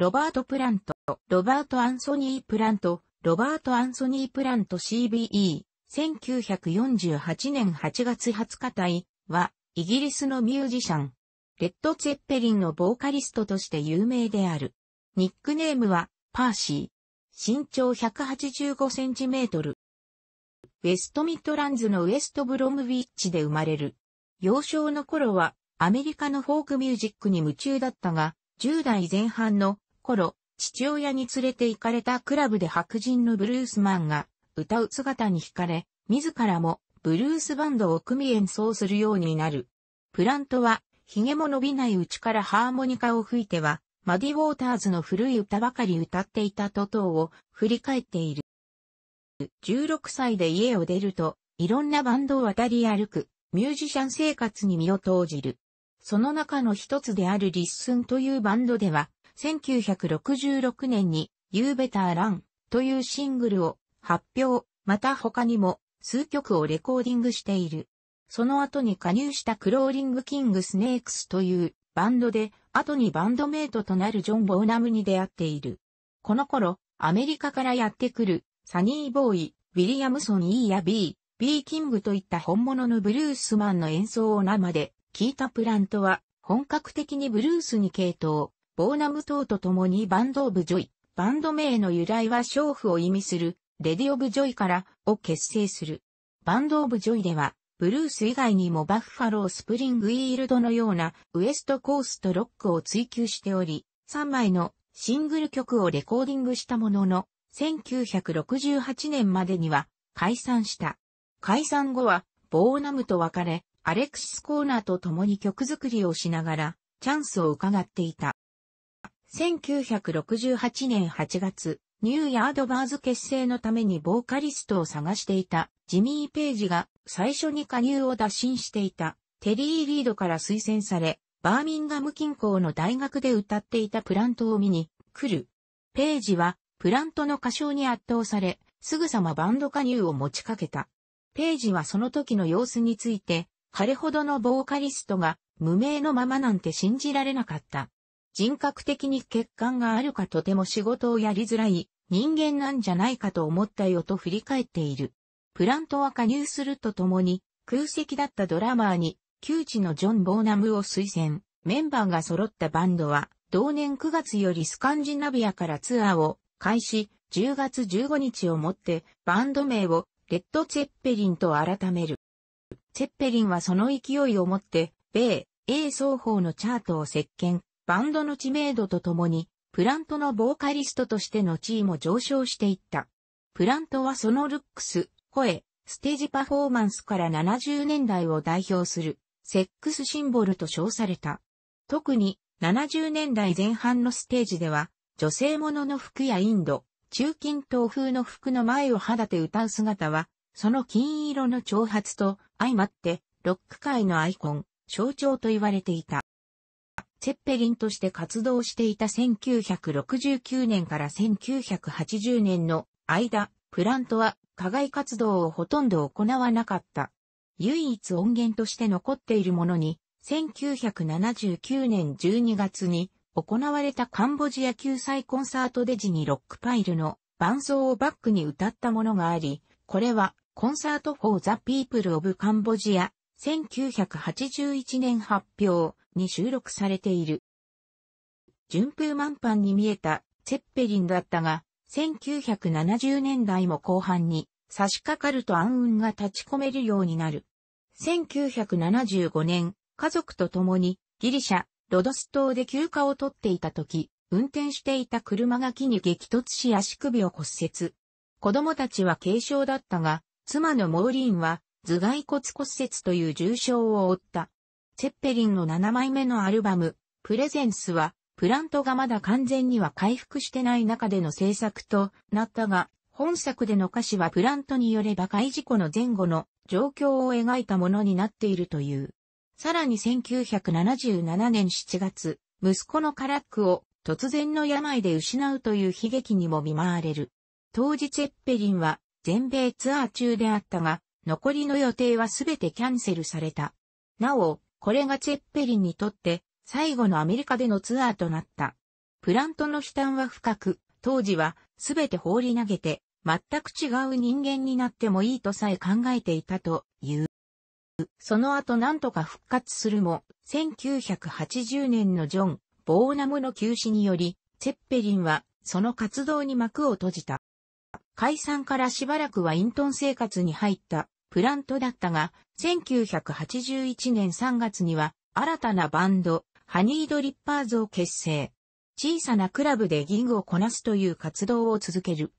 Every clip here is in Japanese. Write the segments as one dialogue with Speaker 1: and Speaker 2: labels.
Speaker 1: ロバート・プラント、ロバート・アンソニー・プラント、ロバート・アンソニー・プラント CBE、1948年8月20日隊は、イギリスのミュージシャン、レッド・ツェッペリンのボーカリストとして有名である。ニックネームは、パーシー。身長185センチメートル。ウェストミッドランズのウェストブロムビッチで生まれる。幼少の頃は、アメリカのフォークミュージックに夢中だったが、10代前半の頃、父親に連れて行かれたクラブで白人のブルースマンが歌う姿に惹かれ、自らもブルースバンドを組み演奏するようになる。プラントは、髭も伸びないうちからハーモニカを吹いては、マディ・ウォーターズの古い歌ばかり歌っていたトトーを振り返っている。16歳で家を出ると、いろんなバンドを渡り歩く、ミュージシャン生活に身を投じる。その中の一つであるリッスンというバンドでは、1966年に You Better Run というシングルを発表、また他にも数曲をレコーディングしている。その後に加入したクローリングキングスネークスというバンドで、後にバンドメイトとなるジョン・ボーナムに出会っている。この頃、アメリカからやってくる、サニー・ボーイ、ウィリアムソン・ E や B、ー・キングといった本物のブルースマンの演奏を生で聞いたプラントは、本格的にブルースに傾倒。ボーナム等と共にバンド・オブ・ジョイ。バンド名の由来は勝負を意味する、レディ・オブ・ジョイからを結成する。バンド・オブ・ジョイでは、ブルース以外にもバッファロー・スプリング・イールドのようなウエストコーストロックを追求しており、3枚のシングル曲をレコーディングしたものの、1968年までには解散した。解散後は、ボーナムと別れ、アレクシス・コーナーと共に曲作りをしながら、チャンスを伺っていた。1968年8月、ニューヤードバーズ結成のためにボーカリストを探していたジミー・ペイジが最初に加入を打診していたテリー・リードから推薦され、バーミンガム近郊の大学で歌っていたプラントを見に来る。ペイジはプラントの歌唱に圧倒され、すぐさまバンド加入を持ちかけた。ペイジはその時の様子について、彼ほどのボーカリストが無名のままなんて信じられなかった。人格的に欠陥があるかとても仕事をやりづらい人間なんじゃないかと思ったよと振り返っている。プラントは加入するとともに空席だったドラマーに旧知のジョン・ボーナムを推薦。メンバーが揃ったバンドは同年9月よりスカンジナビアからツアーを開始10月15日をもってバンド名をレッド・ツェッペリンと改める。ツェッペリンはその勢いをもって米、英双方のチャートを席巻。バンドの知名度とともに、プラントのボーカリストとしての地位も上昇していった。プラントはそのルックス、声、ステージパフォーマンスから70年代を代表する、セックスシンボルと称された。特に、70年代前半のステージでは、女性ものの服やインド、中近東風の服の前を肌で歌う姿は、その金色の長髪と相まって、ロック界のアイコン、象徴と言われていた。セッペリンとして活動していた1969年から1980年の間、プラントは課外活動をほとんど行わなかった。唯一音源として残っているものに、1979年12月に行われたカンボジア救済コンサートデジにロックパイルの伴奏をバックに歌ったものがあり、これはコンサート for the people of ア1981年発表に収録されている。順風満帆に見えたセェッペリンだったが、1970年代も後半に差し掛かると暗雲が立ち込めるようになる。1975年、家族と共にギリシャ、ロドス島で休暇を取っていた時、運転していた車が木に激突し足首を骨折。子供たちは軽傷だったが、妻のモーリーンは頭蓋骨骨折という重傷を負った。チェッペリンの7枚目のアルバム、プレゼンスは、プラントがまだ完全には回復してない中での制作となったが、本作での歌詞はプラントによれば怪事故の前後の状況を描いたものになっているという。さらに1977年7月、息子のカラックを突然の病で失うという悲劇にも見舞われる。当時チェッペリンは全米ツアー中であったが、残りの予定はすべてキャンセルされた。なお、これがチェッペリンにとって最後のアメリカでのツアーとなった。プラントの悲嘆は深く、当時はすべて放り投げて、全く違う人間になってもいいとさえ考えていたという。その後何とか復活するも、1980年のジョン・ボーナムの休止により、チェッペリンはその活動に幕を閉じた。解散からしばらくは隠遁生活に入ったプラントだったが、1981年3月には新たなバンド、ハニードリッパーズを結成。小さなクラブでギングをこなすという活動を続ける。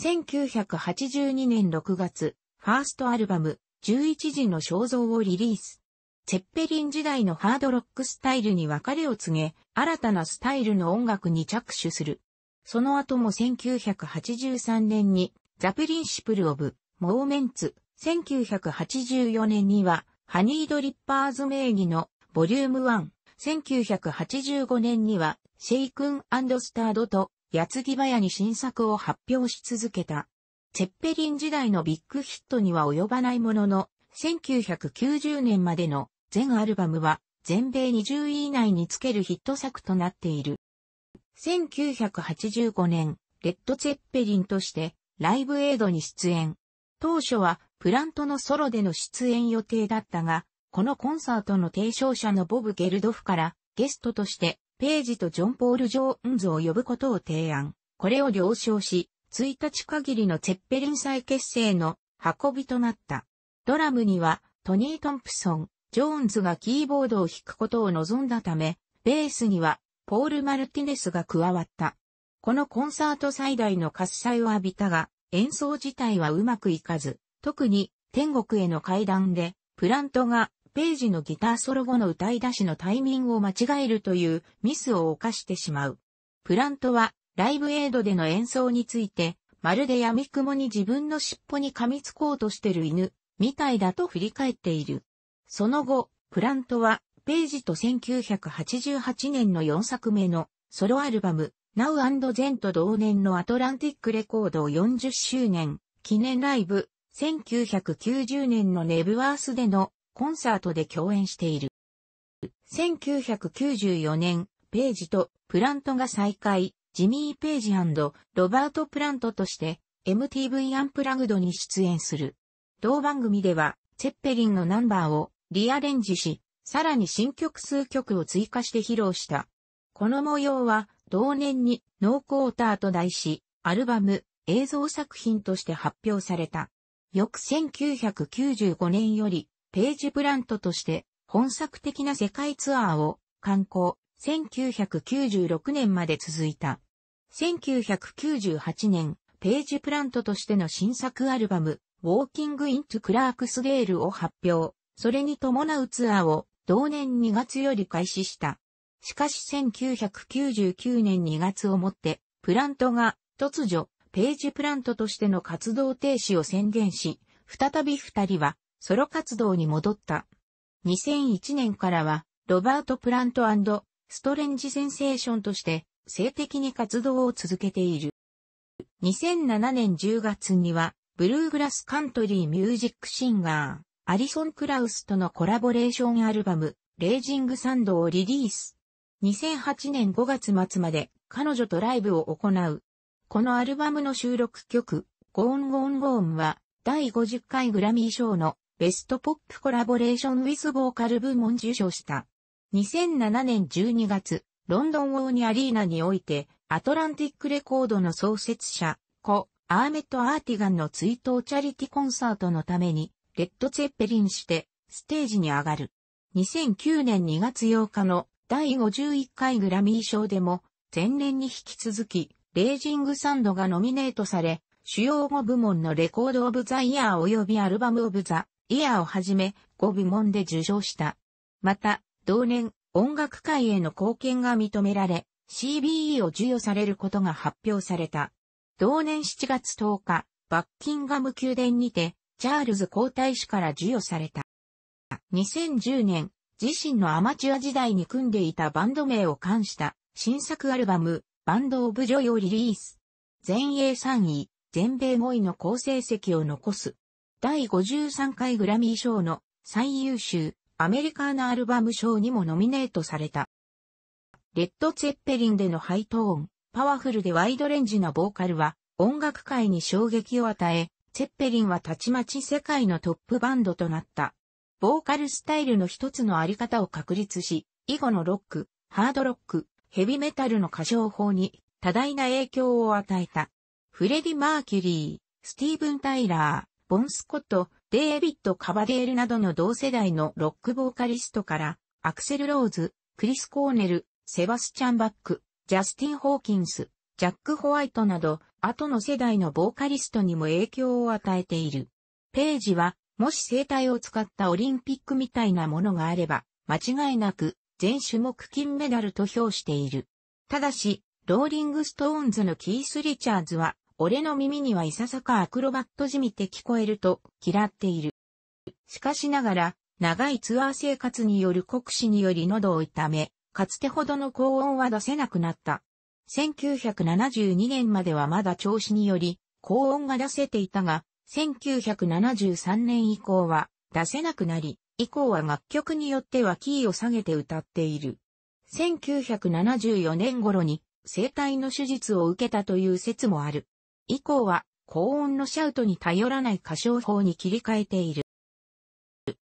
Speaker 1: 1982年6月、ファーストアルバム、11時の肖像をリリース。チェッペリン時代のハードロックスタイルに別れを告げ、新たなスタイルの音楽に着手する。その後も1983年に、ザ・プリンシプル・オブ・モーメンツ、1984年には、ハニードリッパーズ名義のボリューム1、1985年には、シェイクンスタードと、矢継ぎ早に新作を発表し続けた。チェッペリン時代のビッグヒットには及ばないものの、1990年までの全アルバムは全米20位以内につけるヒット作となっている。1985年、レッド・ツェッペリンとして、ライブエイドに出演。当初は、プラントのソロでの出演予定だったが、このコンサートの提唱者のボブ・ゲルドフから、ゲストとして、ページとジョン・ポール・ジョーンズを呼ぶことを提案。これを了承し、1日限りのツェッペリン再結成の運びとなった。ドラムには、トニー・トンプソン、ジョーンズがキーボードを弾くことを望んだため、ベースには、ポール・マルティネスが加わった。このコンサート最大の喝采を浴びたが、演奏自体はうまくいかず、特に天国への階段で、プラントがページのギターソロ後の歌い出しのタイミングを間違えるというミスを犯してしまう。プラントはライブエイドでの演奏について、まるで闇雲に自分の尻尾に噛みつこうとしてる犬、みたいだと振り返っている。その後、プラントはページと1988年の4作目のソロアルバム Now Zen と同年のアトランティックレコード40周年記念ライブ1990年のネブワースでのコンサートで共演している。1994年、ページとプラントが再開、ジミー・ページロバート・プラントとして MTV アンプラグドに出演する。同番組では、ツェッペリンのナンバーをリアレンジし、さらに新曲数曲を追加して披露した。この模様は、同年にノークーターと題し、アルバム、映像作品として発表された。翌1995年より、ページプラントとして、本作的な世界ツアーを、観光、1996年まで続いた。1998年、ページプラントとしての新作アルバム、ウォーキングイントクラークスデールを発表。それに伴うツアーを同年2月より開始した。しかし1999年2月をもって、プラントが突如、ページプラントとしての活動停止を宣言し、再び二人はソロ活動に戻った。2001年からは、ロバート・プラントストレンジ・センセーションとして、性的に活動を続けている。2007年10月には、ブルーグラスカントリーミュージックシンガー。アリソン・クラウスとのコラボレーションアルバム、レイジングサンドをリリース。2008年5月末まで彼女とライブを行う。このアルバムの収録曲、ゴーンゴーンゴーンは、第50回グラミー賞のベストポップコラボレーションウィズボーカル部門受賞した。2007年12月、ロンドンウォーニアリーナにおいて、アトランティックレコードの創設者、コ・アーメット・アーティガンの追悼チャリティコンサートのために、レッド・ツェッペリンして、ステージに上がる。2009年2月8日の第51回グラミー賞でも、前年に引き続き、レイジング・サンドがノミネートされ、主要5部門のレコード・オブ・ザ・イヤー及びアルバム・オブ・ザ・イヤーをはじめ、5部門で受賞した。また、同年、音楽界への貢献が認められ、CBE を授与されることが発表された。同年7月10日、バッキンガム宮殿にて、チャールズ皇太子から授与された。2010年、自身のアマチュア時代に組んでいたバンド名を冠した新作アルバム、バンド・オブ・ジョイをリリース。全英3位、全米5位の好成績を残す。第53回グラミー賞の最優秀アメリカーナアルバム賞にもノミネートされた。レッド・ツェッペリンでのハイトーン、パワフルでワイドレンジなボーカルは音楽界に衝撃を与え、チェッペリンはたちまち世界のトップバンドとなった。ボーカルスタイルの一つのあり方を確立し、以後のロック、ハードロック、ヘビメタルの歌唱法に多大な影響を与えた。フレディ・マーキュリー、スティーブン・タイラー、ボン・スコット、デイビッド・カバデールなどの同世代のロックボーカリストから、アクセル・ローズ、クリス・コーネル、セバスチャン・バック、ジャスティン・ホーキンス、ジャック・ホワイトなど、後の世代のボーカリストにも影響を与えている。ページは、もし生体を使ったオリンピックみたいなものがあれば、間違いなく、全種目金メダルと評している。ただし、ローリング・ストーンズのキース・リチャーズは、俺の耳にはいささかアクロバットじみて聞こえると嫌っている。しかしながら、長いツアー生活による酷使により喉を痛め、かつてほどの高音は出せなくなった。1972年まではまだ調子により、高音が出せていたが、1973年以降は出せなくなり、以降は楽曲によってはキーを下げて歌っている。1974年頃に声帯の手術を受けたという説もある。以降は高音のシャウトに頼らない歌唱法に切り替えている。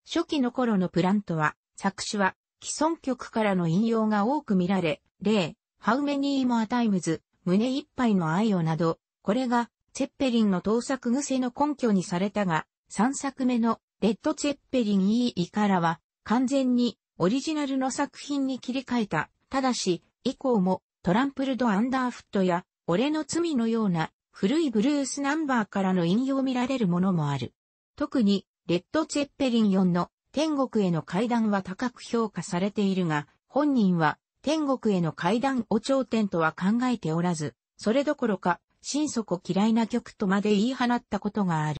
Speaker 1: 初期の頃のプラントは、作詞は既存曲からの引用が多く見られ、例、How many more times? 胸いっぱいの愛をなど、これが、チェッペリンの盗作癖の根拠にされたが、3作目のレッド・チェッペリン E からは、完全にオリジナルの作品に切り替えた。ただし、以降もトランプルド・アンダーフットや、俺の罪のような古いブルースナンバーからの引用見られるものもある。特に、レッド・チェッペリン4の天国への階段は高く評価されているが、本人は天国への階段を頂点とは考えておらず、それどころか、心底嫌いな曲とまで言い放ったことがある。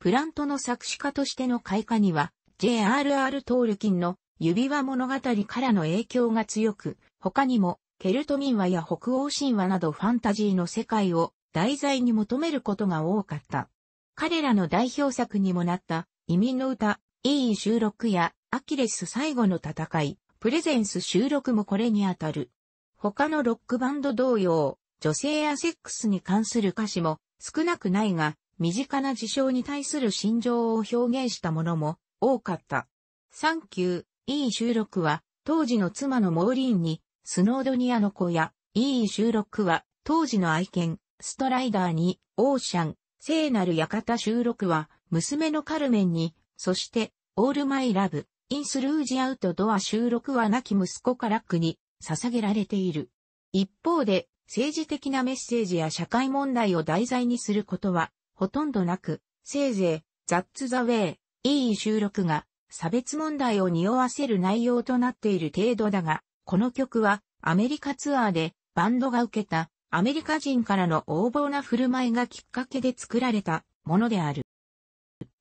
Speaker 1: プラントの作詞家としての開花には、J.R.R. トールキンの指輪物語からの影響が強く、他にも、ケルト民話や北欧神話などファンタジーの世界を題材に求めることが多かった。彼らの代表作にもなった、移民の歌、いい収録や、アキレス最後の戦い、プレゼンス収録もこれにあたる。他のロックバンド同様、女性やセックスに関する歌詞も少なくないが、身近な事象に対する心情を表現したものも多かった。サンキュー、いい収録は、当時の妻のモーリーンに、スノードニアの子や、いい収録は、当時の愛犬、ストライダーに、オーシャン、聖なる館収録は、娘のカルメンに、そして、オールマイラブ、インスルージアウトドア収録は亡き息子からッに捧げられている。一方で、政治的なメッセージや社会問題を題材にすることは、ほとんどなく、せいぜい、ザッツザウェイ、いい収録が、差別問題を匂わせる内容となっている程度だが、この曲は、アメリカツアーで、バンドが受けた、アメリカ人からの横暴な振る舞いがきっかけで作られたものである。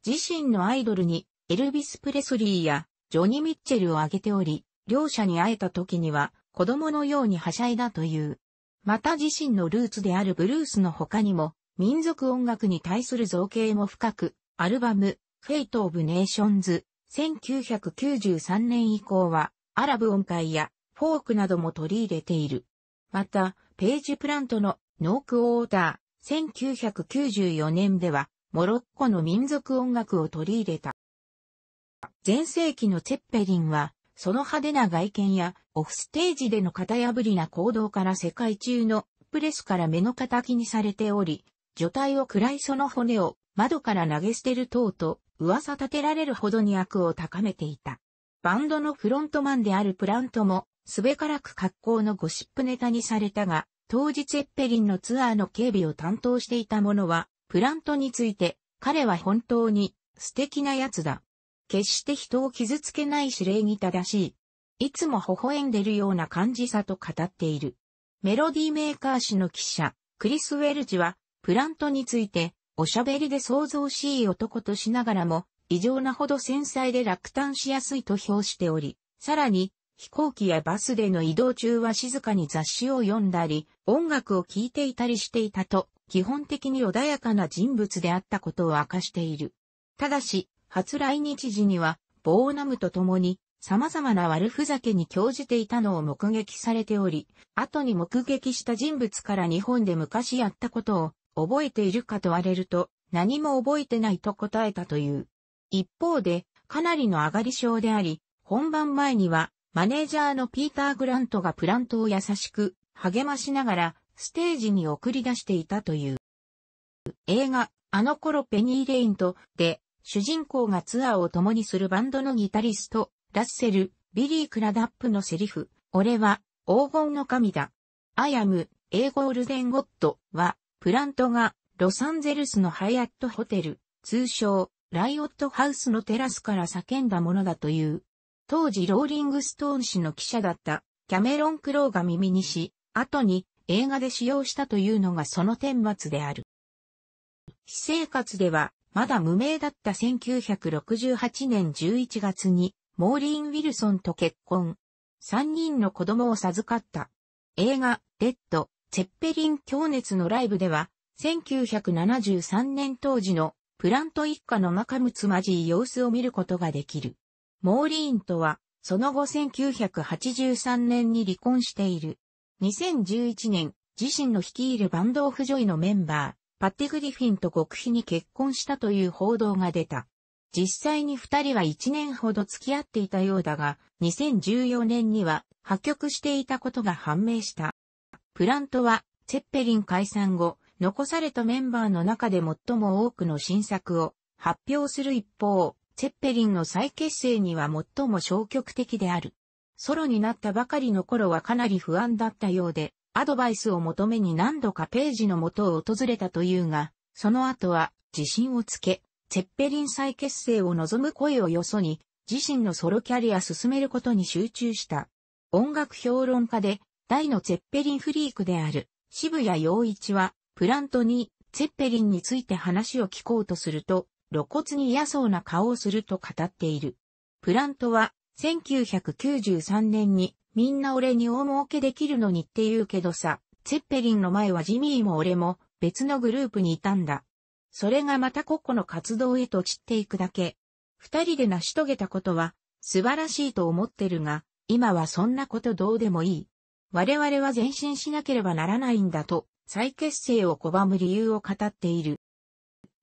Speaker 1: 自身のアイドルに、エルビス・プレスリーや、ジョニ・ー・ミッチェルを挙げており、両者に会えた時には子供のようにはしゃいだという。また自身のルーツであるブルースの他にも、民族音楽に対する造形も深く、アルバム、フェイト・オブ・ネーションズ、1993年以降は、アラブ音階やフォークなども取り入れている。また、ページ・プラントのノーク・オーダー、1994年では、モロッコの民族音楽を取り入れた。前世紀のチェッペリンは、その派手な外見や、オフステージでの型破りな行動から世界中のプレスから目の敵にされており、除体を喰らいその骨を窓から投げ捨てる等と噂立てられるほどに悪を高めていた。バンドのフロントマンであるプラントも、すべからく格好のゴシップネタにされたが、当時チェッペリンのツアーの警備を担当していた者は、プラントについて、彼は本当に素敵な奴だ。決して人を傷つけない指令に正しい。いつも微笑んでるような感じさと語っている。メロディーメーカー誌の記者、クリス・ウェルジは、プラントについて、おしゃべりで想像しい男としながらも、異常なほど繊細で落胆しやすいと評しており、さらに、飛行機やバスでの移動中は静かに雑誌を読んだり、音楽を聴いていたりしていたと、基本的に穏やかな人物であったことを明かしている。ただし、初来日時には、ボーナムと共に、様々な悪ふざけに興じていたのを目撃されており、後に目撃した人物から日本で昔やったことを覚えているか問われると、何も覚えてないと答えたという。一方で、かなりの上がり症であり、本番前には、マネージャーのピーター・グラントがプラントを優しく励ましながら、ステージに送り出していたという。映画、あの頃ペニー・レインとで主人公がツアーを共にするバンドのギタリスト、ラッセル、ビリー・クラダップのセリフ、俺は黄金の神だ。アヤム、エ A ゴールデンゴッドは、プラントがロサンゼルスのハイアットホテル、通称、ライオットハウスのテラスから叫んだものだという。当時ローリングストーン氏の記者だったキャメロン・クローが耳にし、後に映画で使用したというのがその顛末である。私生活ではまだ無名だった1968年11月に、モーリーン・ウィルソンと結婚。3人の子供を授かった。映画、レッド、チェッペリン強熱のライブでは、1973年当時のプラント一家の仲睦まじい様子を見ることができる。モーリーンとは、その後1983年に離婚している。2011年、自身の率いるバンドオフジョイのメンバー、パティ・グリフィンと極秘に結婚したという報道が出た。実際に二人は一年ほど付き合っていたようだが、2014年には破局していたことが判明した。プラントは、チェッペリン解散後、残されたメンバーの中で最も多くの新作を発表する一方、チェッペリンの再結成には最も消極的である。ソロになったばかりの頃はかなり不安だったようで、アドバイスを求めに何度かページの元を訪れたというが、その後は自信をつけ、ェッペリン再結成を望む声をよそに、自身のソロキャリア進めることに集中した。音楽評論家で、大のェッペリンフリークである、渋谷陽一は、プラントに、ェッペリンについて話を聞こうとすると、露骨に嫌そうな顔をすると語っている。プラントは、1993年に、みんな俺に大儲けできるのにって言うけどさ、ツェッペリンの前はジミーも俺も別のグループにいたんだ。それがまた個々の活動へと散っていくだけ。二人で成し遂げたことは素晴らしいと思ってるが、今はそんなことどうでもいい。我々は前進しなければならないんだと、再結成を拒む理由を語っている。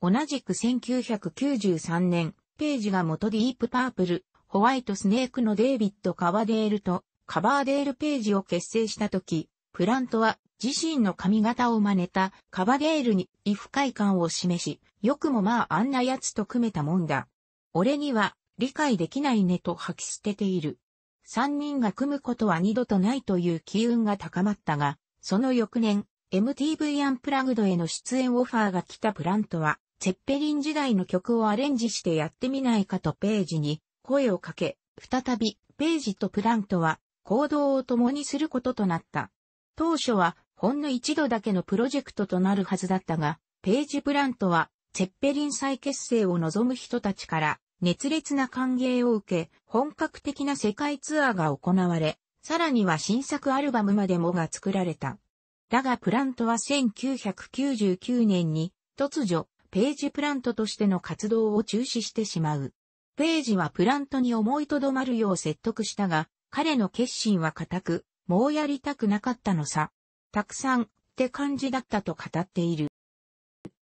Speaker 1: 同じく1993年、ページが元ディープパープル、ホワイトスネークのデイビッド・カバデールとカバーデール・ページを結成したとき、プラントは自身の髪型を真似たカバデールに異不快感を示し、よくもまああんな奴と組めたもんだ。俺には理解できないねと吐き捨てている。三人が組むことは二度とないという機運が高まったが、その翌年、MTV アンプラグドへの出演オファーが来たプラントは、チェッペリン時代の曲をアレンジしてやってみないかとページに声をかけ、再びページとプラントは行動を共にすることとなった。当初はほんの一度だけのプロジェクトとなるはずだったが、ページプラントはツェッペリン再結成を望む人たちから熱烈な歓迎を受け、本格的な世界ツアーが行われ、さらには新作アルバムまでもが作られた。だがプラントは1999年に突如、ページプラントとしての活動を中止してしまう。ページはプラントに思いとどまるよう説得したが、彼の決心は固く、もうやりたくなかったのさ。たくさんって感じだったと語っている。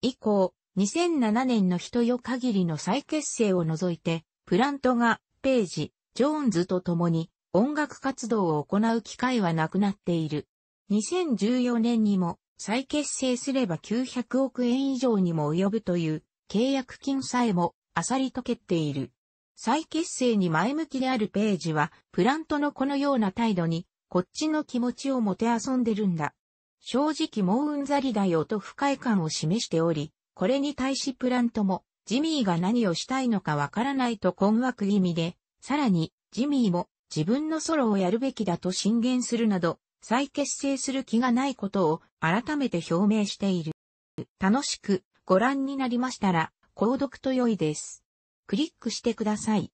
Speaker 1: 以降、2007年の人よ限りの再結成を除いて、プラントがページ、ジョーンズと共に音楽活動を行う機会はなくなっている。2014年にも再結成すれば900億円以上にも及ぶという契約金さえもあさりとけっている。再結成に前向きであるページは、プラントのこのような態度に、こっちの気持ちをもて遊んでるんだ。正直もううんざりだよと不快感を示しており、これに対しプラントも、ジミーが何をしたいのかわからないと困惑気味で、さらに、ジミーも自分のソロをやるべきだと進言するなど、再結成する気がないことを改めて表明している。楽しくご覧になりましたら、購読と良いです。クリックしてください。